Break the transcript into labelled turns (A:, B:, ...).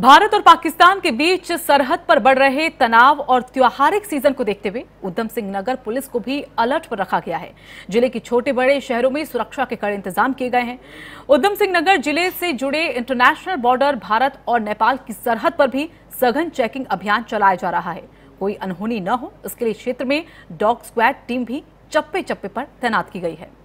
A: भारत और पाकिस्तान के बीच सरहद पर बढ़ रहे तनाव और त्योहारिक सीजन को देखते हुए उधम सिंह नगर पुलिस को भी अलर्ट पर रखा गया है जिले के छोटे बड़े शहरों में सुरक्षा के कड़े इंतजाम किए गए हैं उधम सिंह नगर जिले से जुड़े इंटरनेशनल बॉर्डर भारत और नेपाल की सरहद पर भी सघन चेकिंग अभियान चलाया जा रहा है कोई अनहोनी न हो इसके लिए क्षेत्र में डॉग स्क्वाड टीम भी चप्पे चप्पे पर तैनात की गई है